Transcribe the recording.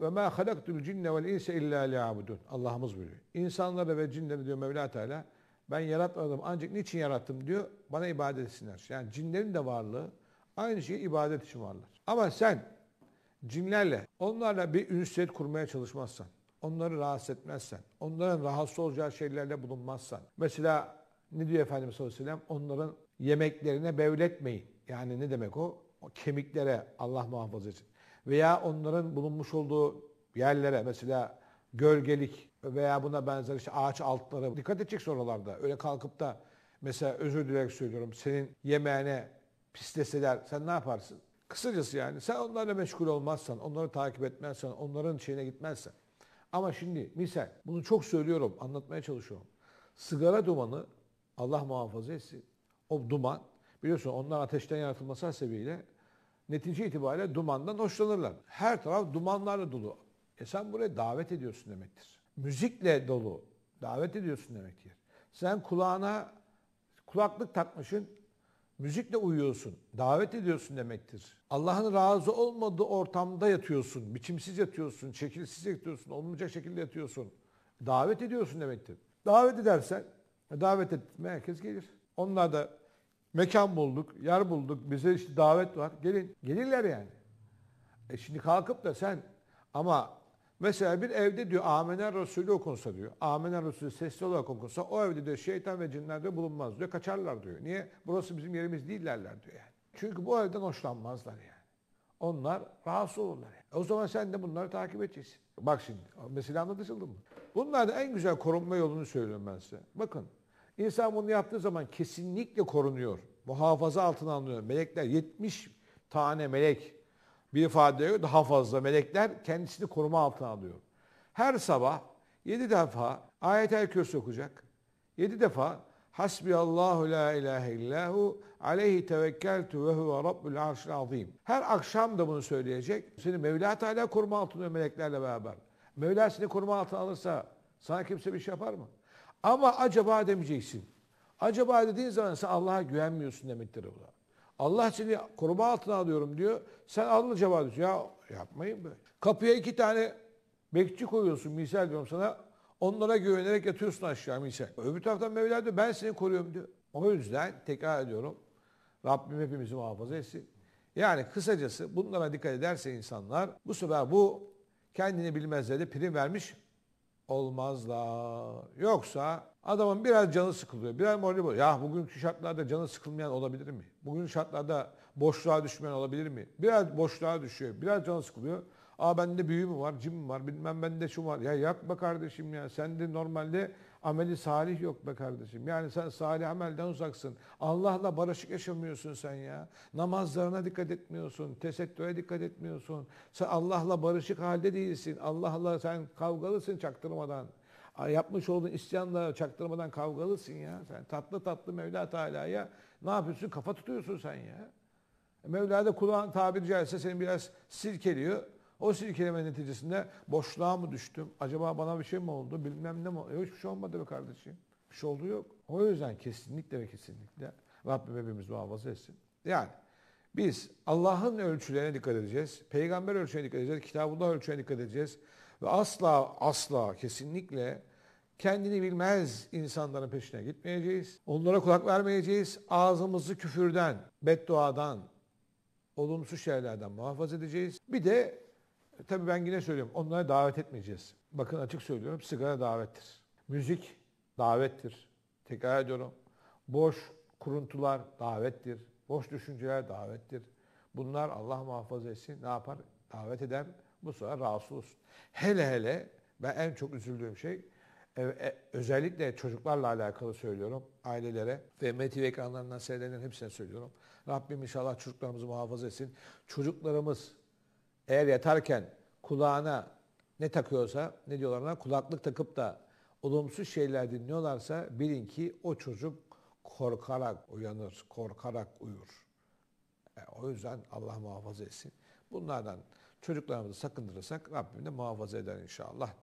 Ve ma halaktul cinne vel insa illa liyabudun. Allah'ımız buyuruyor. İnsanları ve cinleri diyor Mevla Teala ben yaratmadım ancak niçin yarattım diyor. Bana ibadet etsinler. Yani cinlerin de varlığı aynı şeyi ibadet için varlar. Ama sen cinlerle onlarla bir ünsiyet kurmaya çalışmazsan, onları rahatsız etmezsen, onların rahatsız olacağı şeylerle bulunmazsan. Mesela ne diyor Efendimiz sallallahu aleyhi ve sellem? Onların yemeklerine bevletmeyin. Yani ne demek o? o kemiklere Allah muhafaza için veya onların bulunmuş olduğu yerlere mesela gölgelik veya buna benzer işte ağaç altlara dikkat edecek oralarda. Öyle kalkıp da mesela özür dilerim söylüyorum senin yemeğine pisleseler sen ne yaparsın? Kısacası yani sen onlarla meşgul olmazsan, onları takip etmezsen, onların şeyine gitmezsen. Ama şimdi misal bunu çok söylüyorum, anlatmaya çalışıyorum. Sigara dumanı Allah muhafaza etsin. O duman biliyorsun onlar ateşten yaratılması sebebiyle netice itibariyle dumandan hoşlanırlar. Her taraf dumanlarla dolu. E sen buraya davet ediyorsun demektir. Müzikle dolu. Davet ediyorsun demektir. Sen kulağına kulaklık takmışın, müzikle uyuyorsun. Davet ediyorsun demektir. Allah'ın razı olmadığı ortamda yatıyorsun. Biçimsiz yatıyorsun, şekilsiz yatıyorsun, olmayacak şekilde yatıyorsun. Davet ediyorsun demektir. Davet edersen, e, davet etme herkes gelir. Onlar da Mekan bulduk, yer bulduk, bize işte davet var. Gelin. Gelirler yani. E şimdi kalkıp da sen ama mesela bir evde diyor Amener Resulü okunsa diyor. Amener Resulü sesli olarak okunsa o evde diyor şeytan ve cinler diyor bulunmaz diyor. Kaçarlar diyor. Niye? Burası bizim yerimiz değillerler diyor yani. Çünkü bu evden hoşlanmazlar yani. Onlar rahatsız olurlar. Yani. o zaman sen de bunları takip edeceksin. Bak şimdi mesela anlatıldı mı? Bunlar da en güzel korunma yolunu söylüyorum ben size. Bakın İnsan bunu yaptığı zaman kesinlikle korunuyor. Muhafaza altına alınıyor. Melekler 70 tane melek bir ifadeye daha fazla melekler kendisini koruma altına alıyor. Her sabah 7 defa ayet-el kürsü okuyacak. 7 defa hasbi Allahu la ilahe illahu aleyhi tevekkeltu ve huve rabbul arşil azim. Her akşam da bunu söyleyecek. Seni Mevla Teala koruma altında meleklerle beraber. Mevla seni koruma altına alırsa sana kimse bir şey yapar mı? Ama acaba demeyeceksin. Acaba dediğin zaman sen Allah'a güvenmiyorsun demektir bu da. Allah seni koruma altına alıyorum diyor. Sen al acaba diyorsun. Ya yapmayın be. Kapıya iki tane bekçi koyuyorsun misal diyorum sana. Onlara güvenerek yatıyorsun aşağı misal. Öbür taraftan Mevla diyor ben seni koruyorum diyor. O yüzden tekrar ediyorum. Rabbim hepimizi muhafaza etsin. Yani kısacası bunlara dikkat ederse insanlar bu sefer bu kendini bilmezlere de prim vermiş olmazlar. Yoksa adamın biraz canı sıkılıyor. Biraz morali bozuyor. Ya bugünkü şartlarda canı sıkılmayan olabilir mi? Bugün şartlarda boşluğa düşmeyen olabilir mi? Biraz boşluğa düşüyor. Biraz canı sıkılıyor. Aa bende büyü mü var, cim mi var, bilmem bende şu var. Ya yapma kardeşim ya. Sen de normalde Ameli salih yok be kardeşim. Yani sen salih amelden uzaksın. Allah'la barışık yaşamıyorsun sen ya. Namazlarına dikkat etmiyorsun. Tesettüre dikkat etmiyorsun. Sen Allah'la barışık halde değilsin. Allah'la sen kavgalısın çaktırmadan. Yapmış olduğun isyanla çaktırmadan kavgalısın ya. Sen tatlı tatlı Mevla Teala'ya ne yapıyorsun? Kafa tutuyorsun sen ya. E, Mevla kulağın tabiri caizse seni biraz sirkeliyor. O silkeleme neticesinde boşluğa mı düştüm? Acaba bana bir şey mi oldu? Bilmem ne mi oldu? hiçbir şey olmadı be kardeşim. Bir şey oldu yok. O yüzden kesinlikle ve kesinlikle Rabbim hepimiz muhafaza etsin. Yani biz Allah'ın ölçülerine dikkat edeceğiz. Peygamber ölçülerine dikkat edeceğiz. Kitabullah ölçülerine dikkat edeceğiz. Ve asla asla kesinlikle kendini bilmez insanların peşine gitmeyeceğiz. Onlara kulak vermeyeceğiz. Ağzımızı küfürden, bedduadan, olumsuz şeylerden muhafaza edeceğiz. Bir de e, tabii ben yine söylüyorum. Onlara davet etmeyeceğiz. Bakın açık söylüyorum. Sigara davettir. Müzik davettir. Tekrar ediyorum. Boş kuruntular davettir. Boş düşünceler davettir. Bunlar Allah muhafaza etsin ne yapar? Davet eder. Bu sefer rahatsız olsun. Hele hele ben en çok üzüldüğüm şey e, e, özellikle çocuklarla alakalı söylüyorum ailelere ve MTV ekranlarından seyredenlerin hepsine söylüyorum. Rabbim inşallah çocuklarımızı muhafaza etsin. Çocuklarımız eğer yatarken kulağına ne takıyorsa ne diyorlar ona kulaklık takıp da olumsuz şeyler dinliyorlarsa bilin ki o çocuk korkarak uyanır, korkarak uyur. E, o yüzden Allah muhafaza etsin. Bunlardan çocuklarımızı sakındırırsak Rabbim de muhafaza eder inşallah.